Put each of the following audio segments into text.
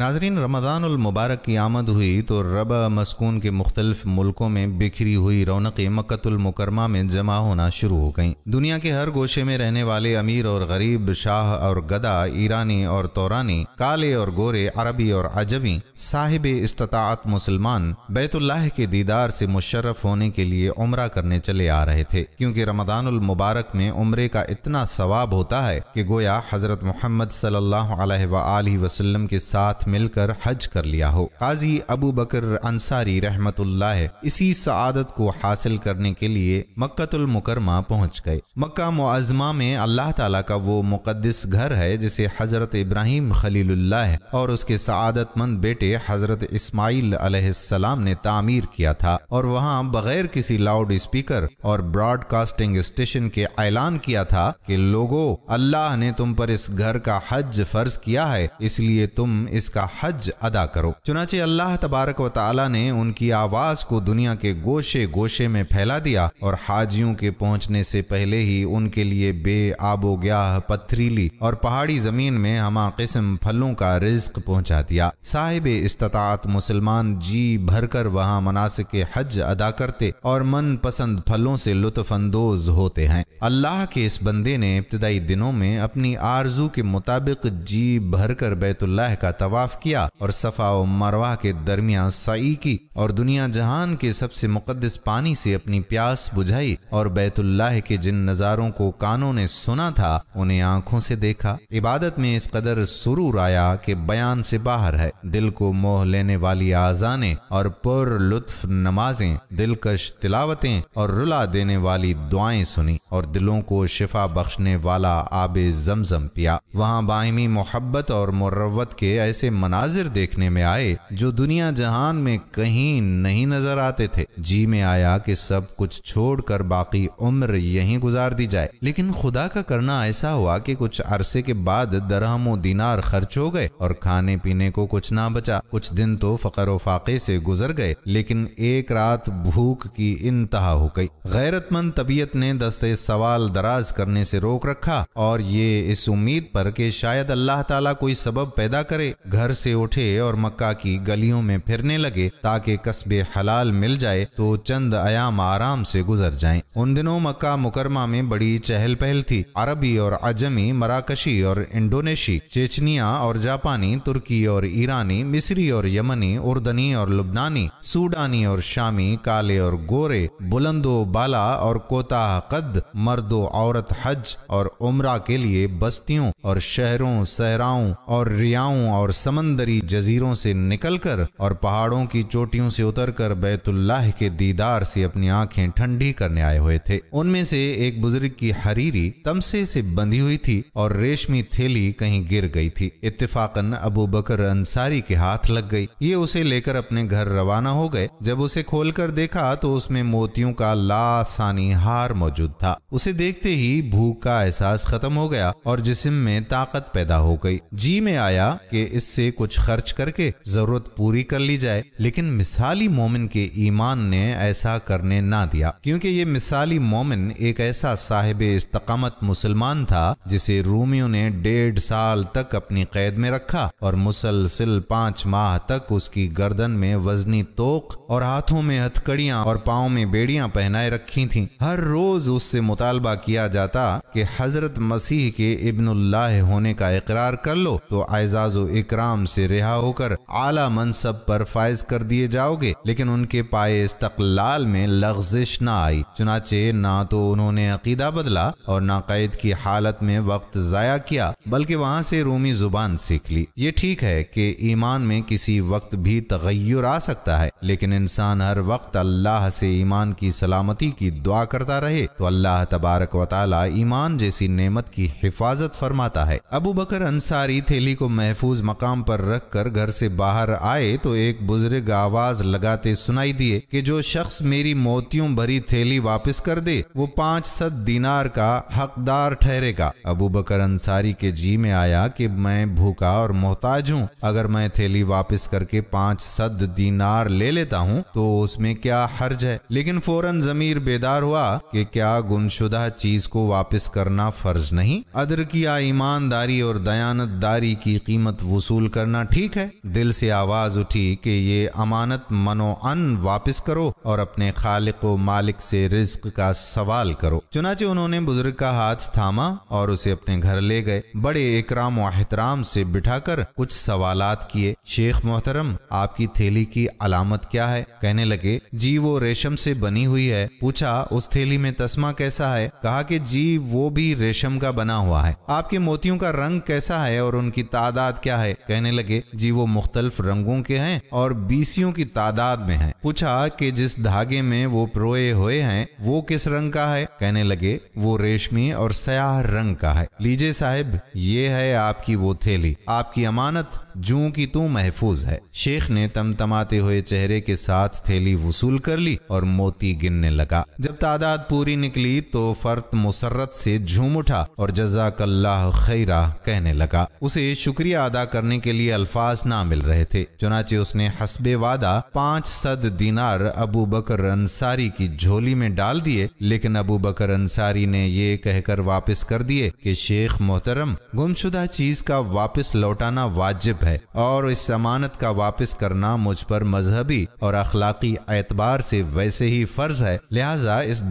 नाजरीन मुबारक की आमद हुई तो रब मस्कून के मुख्तलिफ मुल्कों में बिखरी हुई रौनकें मक्तुलमकरमा में जमा होना शुरू हो गईं दुनिया के हर गोशे में रहने वाले अमीर और गरीब शाह और गदा ईरानी और तौरानी काले और गोरे अरबी और अजबी साहिब इस्तात मुसलमान बैतुल्लाह के दीदार से मुशरफ होने के लिए उम्र करने चले आ रहे थे क्योंकि रमदानमबारक में उम्र का इतना सवाब होता है कि गोया हज़रत मोहम्मद सल्ला वसलम के साथ मिलकर हज कर लिया हो काजी अबू बकर अंसारी रहमत इसी सआदत को हासिल करने के लिए मुकरमा पहुँच गए मक्का मुआजमा में अल्लाह तला का वो मुकदस घर है जिसे हज़रत इब्राहिम खलील्ला और उसके सआदतमंद बेटे हज़रत इसमाइल ने तामीर किया था और वहाँ बगैर किसी लाउड स्पीकर और ब्रॉडकास्टिंग स्टेशन के ऐलान किया था कि लोगों अल्लाह ने तुम पर इस घर का हज फर्ज किया है इसलिए तुम इसका का हज अदा करो चुनाचे अल्लाह तबारक व ने उनकी आवाज़ को दुनिया के गोशे गोशे में फैला दिया और हाजियों के पहुंचने से पहले ही उनके लिए बे ग्याह पथरीली और पहाड़ी ज़मीन में हमा किस्म फलों का रिस्क पहुंचा दिया साहिब इस्तात मुसलमान जी भरकर वहाँ के हज अदा करते और मन पसंद फलों से लुत्फानंदोज होते हैं अल्लाह के इस बंदे ने इब्तदाई दिनों में अपनी आरजू के मुताबिक जी भरकर बैतुल्लाह का तवा तवाफ़ किया और सफ़ा व मरवा के दरमियान सई की और दुनिया जहान के सबसे मुकदस पानी से अपनी प्यास बुझाई और बैतुल्लाह के जिन नज़ारों को कानों ने सुना था उन्हें आंखों से देखा इबादत में इस कदर सुरूर आया कि बयान से बाहर है दिल को मोह लेने वाली आजाने और पुर लुत्फ नमाजें दिलकश तिलावतें और रुला देने वाली दुआएं सुनी और दिलों को शिफा बख्शने वाला आब जमजम पिया वहाँ बाहिमी मोहब्बत और मुरवत के ऐसे ऐसे मनाजिर देखने में आए जो दुनिया जहान में कहीं नहीं नजर आते थे जी में आया कि सब कुछ छोड़कर बाकी उम्र यहीं गुजार दी जाए लेकिन खुदा का करना ऐसा हुआ कि कुछ अरसे के बाद दरहम दिनार खर्च हो गए और खाने पीने को कुछ ना बचा कुछ दिन तो फकर फाके से गुजर गए लेकिन एक रात भूख की इंतहा हो गई गैरतमंद तबीयत ने दस्ते सवाल दराज करने से रोक रखा और ये इस उम्मीद पर कि शायद अल्लाह ताला कोई सबब पैदा करे घर से उठे और मक्का की गलियों में फिरने लगे ताकि कस्बे हलाल मिल जाए तो चंद आयाम आराम से गुजर जाएं। उन दिनों मक्का मुकरमा में बड़ी चहल पहल थी अरबी और अजमी मराकशी और इंडोनेशी चेचनिया और जापानी तुर्की और ईरानी मिस्री और यमनी उर्दनी और लुबनानी सूडानी और शामी काले और गोरे बुलंदो बाला और कोताह कद मर्दो औरत हज और उम्र के लिए बस्तियों और शहरों सहराओं और रियाओं और समंदरी जजीरों से निकलकर और पहाड़ों की चोटियों से उतरकर बैतुल्लाह के दीदार से अपनी आंखें ठंडी करने आए हुए थे उनमें से एक बुजुर्ग की हरीरी तमसे से बंधी हुई थी और रेशमी थैली कहीं गिर गई थी इत्तेफाकन अबू बकर अंसारी के हाथ लग गई ये उसे लेकर अपने घर रवाना हो गए जब उसे कर देखा तो उसमें मोतियों का लासानी हार मौजूद था उसे देखते ही भूख का एहसास खत्म हो गया और जिसम में ताकत पैदा हो गई जी में आया कि इससे से कुछ खर्च करके जरूरत पूरी कर ली जाए लेकिन मिसाली मोमिन के ईमान ने ऐसा करने ना दिया क्योंकि ये मिसाली मोमिन एक ऐसा साहिब इस्तकामत मुसलमान था जिसे रूमियों ने डेढ़ साल तक अपनी कैद में रखा और मुसलसिल पांच माह तक उसकी गर्दन में वजनी तोक और हाथों में हथकड़ियां और पाओ में बेड़ियां पहनाए रखी थी हर रोज उससे मुतालबा किया जाता कि हजरत मसीह के इब्नुल्लाह होने का इकरार कर लो तो एजाज इकराम गुलाम से रिहा होकर आला मनसब पर फायज कर दिए जाओगे लेकिन उनके पाए इस्तकलाल में लफ्जिश न आई चुनाचे ना तो उन्होंने अकीदा बदला और ना कैद की हालत में वक्त जया किया बल्कि वहाँ से रूमी जुबान सीख ली ये ठीक है कि ईमान में किसी वक्त भी तगैर आ सकता है लेकिन इंसान हर वक्त अल्लाह से ईमान की सलामती की दुआ करता रहे तो अल्लाह तबारक वाली ईमान जैसी नेमत की हिफाजत फरमाता है अबू बकर अंसारी थैली को महफूज मकाम मुकाम पर कर घर से बाहर आए तो एक बुजुर्ग आवाज लगाते सुनाई दिए कि जो शख्स मेरी मोतियों भरी थैली वापस कर दे वो पाँच सत दिनार का हकदार ठहरेगा अबू बकर अंसारी के जी में आया कि मैं भूखा और मोहताज हूँ अगर मैं थैली वापस करके पाँच सद दिनार ले लेता हूँ तो उसमें क्या हर्ज है लेकिन फौरन जमीर बेदार हुआ कि क्या गुमशुदा चीज को वापस करना फर्ज नहीं अदर किया ईमानदारी और दयानतदारी की कीमत वसूल करना ठीक है दिल से आवाज उठी कि ये अमानत मनो अन वापस करो और अपने खालिक व मालिक से रिस्क का सवाल करो चुनाचे उन्होंने बुजुर्ग का हाथ थामा और उसे अपने घर ले गए बड़े इकराम व एहतराम से बिठाकर कुछ सवाल किए शेख मोहतरम आपकी थैली की अलामत क्या है कहने लगे जी वो रेशम से बनी हुई है पूछा उस थैली में तस्मा कैसा है कहा कि जी वो भी रेशम का बना हुआ है आपके मोतियों का रंग कैसा है और उनकी तादाद क्या है कहने लगे जी वो मुख्तलिफ रंगों के हैं और बीसियों की तादाद में हैं पूछा कि जिस धागे में वो प्रोए हुए हैं वो किस रंग का है कहने लगे वो रेशमी और सयाह रंग का है लीजिए साहब ये है आपकी वो थैली आपकी अमानत जू की तू महफूज है शेख ने तमतमाते हुए चेहरे के साथ थैली वसूल कर ली और मोती गिनने लगा जब तादाद पूरी निकली तो फर्त मुसरत से झूम उठा और जजाकल्ला खैरा कहने लगा उसे शुक्रिया अदा करने के लिए अल्फाज ना मिल रहे थे चुनाचे उसने हसबे वादा पाँच सद दीनार अबू बकर अंसारी की झोली में डाल दिए लेकिन अबू बकर अंसारी ने ये कहकर वापस कर दिए कि शेख मोहतरम गुमशुदा चीज का वापस लौटाना वाजिब है और इस अमानत का वापस करना मुझ पर मजहबी और अखलाकी एतबार से वैसे ही फर्ज है लिहाजा इस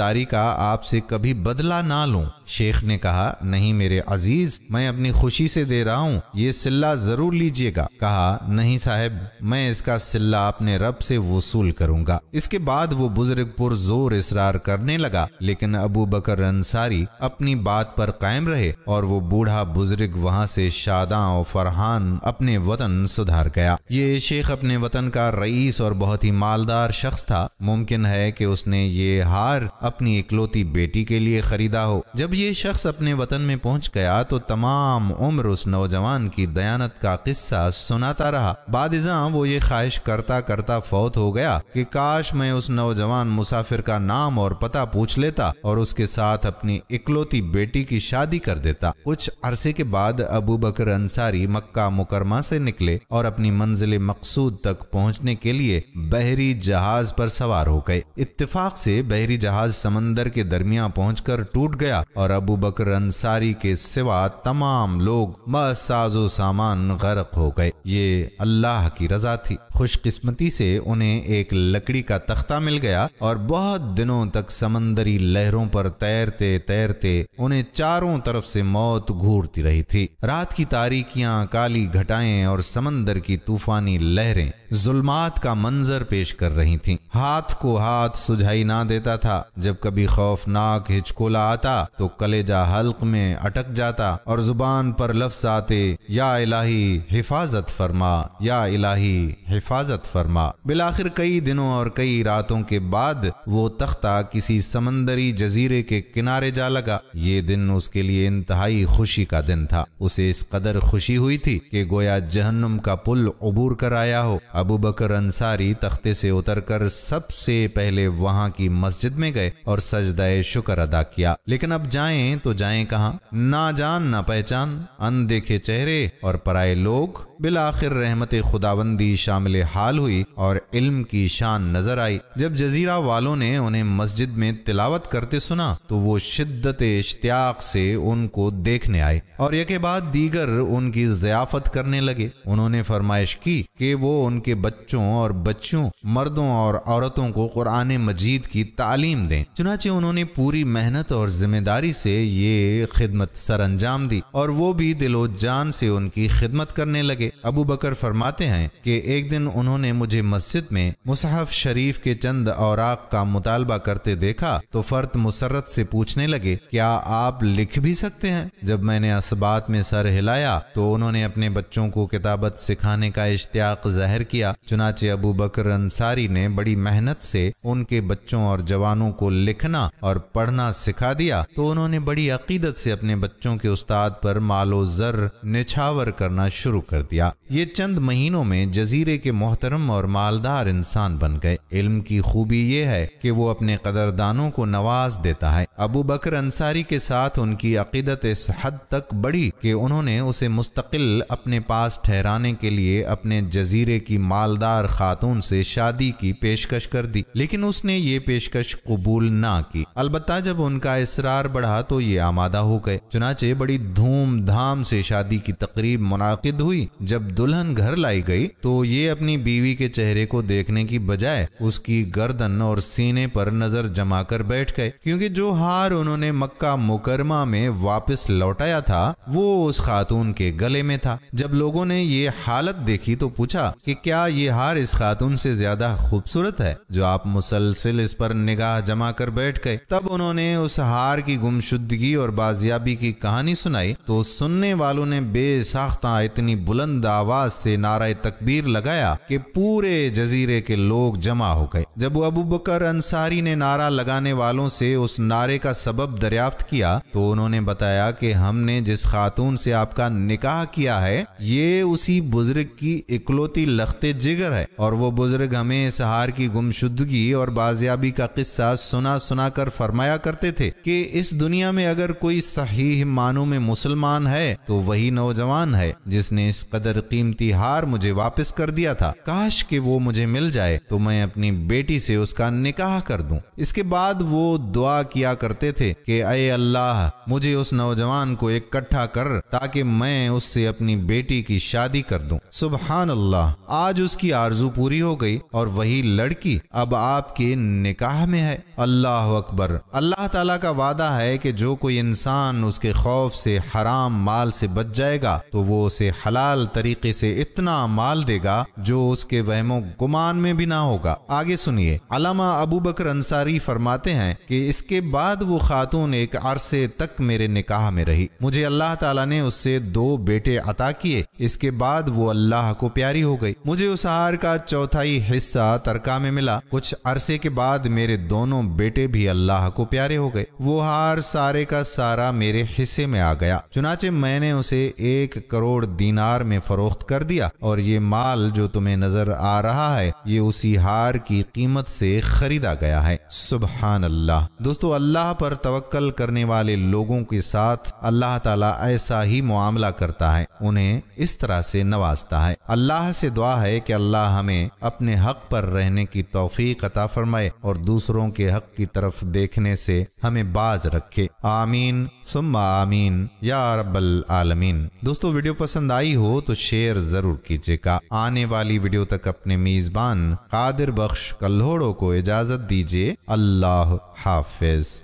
दारी का आपसे कभी बदला ना लू शेख ने कहा नहीं मेरे अजीज मैं अपनी खुशी से दे रहा हूँ ये सिल्ला जरूर लीजिएगा कहा नहीं साहब मैं इसका सिल्ला अपने रब से वसूल करूंगा इसके बाद वो बुजुर्ग जोर इसरार करने लगा लेकिन अबू बकर अंसारी अपनी बात पर कायम रहे और वो बूढ़ा बुजुर्ग वहाँ से शादा और फरहान अपने वतन सुधार गया ये शेख अपने वतन का रईस और बहुत ही मालदार शख्स था मुमकिन है कि उसने ये हार अपनी इकलौती बेटी के लिए खरीदा हो जब ये शख्स अपने वतन में पहुंच गया तो तमाम उम्र उस नौजवान की दयानत का किस्सा सुनाता रहा बाद वो ये ख्वाहिश करता करता फौत बहुत हो गया कि काश मैं उस नौजवान मुसाफिर का नाम और पता पूछ लेता और उसके साथ अपनी इकलौती बेटी की शादी कर देता कुछ अरसे के बाद अबू बकर अंसारी मक्का मुकरमा से निकले और अपनी मंजिल मकसूद तक पहुंचने के लिए बहरी जहाज पर सवार हो गए इतफाक से बहरी जहाज समंदर के दरमिया पहुँच टूट गया और अबू बकर अंसारी के सिवा तमाम लोग साजो सामान गर्क हो गए ये अल्लाह की रजा थी खुशकिस्मती से उन उन्हें एक लकड़ी का तख्ता मिल गया और बहुत दिनों तक समंदरी लहरों पर तैरते तैरते उन्हें चारों तरफ से मौत घूरती रही थी रात की तारीखियां काली घटाएं और समंदर की तूफानी लहरें जुल्मात का मंजर पेश कर रही थी हाथ को हाथ सुझाई ना देता था जब कभी खौफनाक हिचकोला आता तो कलेजा हल्क में अटक जाता और जुबान पर लफ्ज आते या इलाही हिफाजत फरमा या इलाही हिफाजत फरमा बिलाखिर कई दिनों और कई रातों के बाद वो तख्ता किसी समंदरी जजीरे के किनारे जा लगा ये दिन उसके लिए इंतहाई खुशी का दिन था उसे इस कदर खुशी हुई थी कि गोया जहन्नुम का पुल अबूर कर आया हो अबू बकर अंसारी तख्ते से उतरकर सबसे पहले वहां की मस्जिद में गए और सजदाए शुक्र अदा किया लेकिन अब जाएं तो जाएं कहा ना जान ना पहचान अनदेखे चेहरे और पराए लोग बिल आखिर रहमत खुदाबंदी शामिल हाल हुई और इल्म की शान नजर आई जब जजीरा वालों ने उन्हें मस्जिद में तिलावत करते सुना तो वो शिद्दत इश्तियाक से उनको देखने आए और यके बाद दीगर उनकी जयाफत करने लगे उन्होंने फरमाइश की कि वो उनके बच्चों और बच्चों मर्दों और औरतों को कुरान मजीद की तालीम दें चुनाचे उन्होंने पूरी मेहनत और जिम्मेदारी से ये खिदमत सर अंजाम दी और वो भी दिलो जान से उनकी खिदमत करने लगे अबू बकर फरमाते हैं कि एक दिन उन्होंने मुझे मस्जिद में मुसहफ शरीफ के चंद और का मुतालबा करते देखा तो फर्द मुसरत से पूछने लगे क्या आप लिख भी सकते हैं जब मैंने असबात में सर हिलाया तो उन्होंने अपने बच्चों को किताबत सिखाने का इश्तियाक जाहिर किया चुनाचे अबू बकर अंसारी ने बड़ी मेहनत से उनके बच्चों और जवानों को लिखना और पढ़ना सिखा दिया तो उन्होंने बड़ी अकीदत से अपने बच्चों के उस्ताद पर मालो जर निछावर करना शुरू कर दिया दिया ये चंद महीनों में जजीरे के मोहतरम और मालदार इंसान बन गए इल्म की खूबी ये है कि वो अपने कदरदानों को नवाज देता है अबू बकर अंसारी के साथ उनकी अकीदत इस हद तक बढ़ी कि उन्होंने उसे मुस्तकिल अपने पास ठहराने के लिए अपने जजीरे की मालदार खातून से शादी की पेशकश कर दी लेकिन उसने ये पेशकश कबूल ना की अलबत् जब उनका इसरार बढ़ा तो ये आमादा हो गए चुनाचे बड़ी धूमधाम से शादी की तकरीब मुनद हुई जब दुल्हन घर लाई गई तो ये अपनी बीवी के चेहरे को देखने की बजाय उसकी गर्दन और सीने पर नजर जमाकर बैठ गए क्योंकि जो हार उन्होंने मक्का मुकरमा में वापस लौटाया था वो उस खातून के गले में था जब लोगों ने ये हालत देखी तो पूछा कि क्या ये हार इस खातून से ज्यादा खूबसूरत है जो आप मुसलसिल इस पर निगाह जमा कर बैठ गए तब उन्होंने उस हार की गुमशुदगी और बाजियाबी की कहानी सुनाई तो सुनने वालों ने बेसाख्ता इतनी बुलंद बुलंद आवाज से नाराय तकबीर लगाया कि पूरे जजीरे के लोग जमा हो गए जब अबू बकर अंसारी ने नारा लगाने वालों से उस नारे का सबब दरियाफ्त किया तो उन्होंने बताया कि हमने जिस खातून से आपका निकाह किया है ये उसी बुजुर्ग की इकलौती लखते जिगर है और वो बुजुर्ग हमें इस हार की गुमशुदगी और बाजियाबी का किस्सा सुना सुना कर फरमाया करते थे कि इस दुनिया में अगर कोई सही मानों में मुसलमान है तो वही नौजवान है जिसने इस कदर कीमती हार मुझे वापस कर दिया था काश कि वो मुझे मिल जाए तो मैं अपनी बेटी से उसका निकाह कर दूं इसके बाद वो दुआ किया करते थे कि अये अल्लाह मुझे उस नौजवान को इकट्ठा कर ताकि मैं उससे अपनी बेटी की शादी कर दूं सुबहान अल्लाह आज उसकी आरजू पूरी हो गई और वही लड़की अब आपके निकाह में है अल्लाह अकबर अल्लाह तला का वादा है की जो कोई इंसान उसके खौफ से हराम माल से बच जाएगा तो वो उसे हलाल तरीके से इतना माल देगा जो उसके वहमो गुमान में भी ना होगा आगे सुनिए अलामा अबू बकर अंसारी फरमाते हैं कि इसके बाद वो खातून एक अरसे तक मेरे निकाह में रही मुझे अल्लाह ताला ने उससे दो बेटे अता किए इसके बाद वो अल्लाह को प्यारी हो गई मुझे उस हार का चौथाई हिस्सा तरका में मिला कुछ अरसे के बाद मेरे दोनों बेटे भी अल्लाह को प्यारे हो गए वो हार सारे का सारा मेरे हिस्से में आ गया चुनाचे मैंने उसे एक करोड़ दीनार में फरोख्त कर दिया और ये माल जो तुम्हें नजर आ रहा है ये उसी हार की कीमत से खरीदा गया है सुबहान अल्लाह दोस्तों अल्लाह पर तवक्ल करने वाले लोगों के साथ अल्लाह ताला ऐसा ही मामला करता है उन्हें इस तरह से नवाजता है अल्लाह से दुआ है कि अल्लाह हमें अपने हक पर रहने की तोफ़ी कता फरमाए और दूसरों के हक की तरफ देखने से हमें बाज रखे आमीन सुम्मा आमीन या रबल आलमीन दोस्तों वीडियो पसंद आई हो तो तो शेयर ज़रूर कीजिएगा आने वाली वीडियो तक अपने मेज़बान कादिर बख्श कल्होड़ो को इजाज़त दीजिए अल्लाह हाफिज़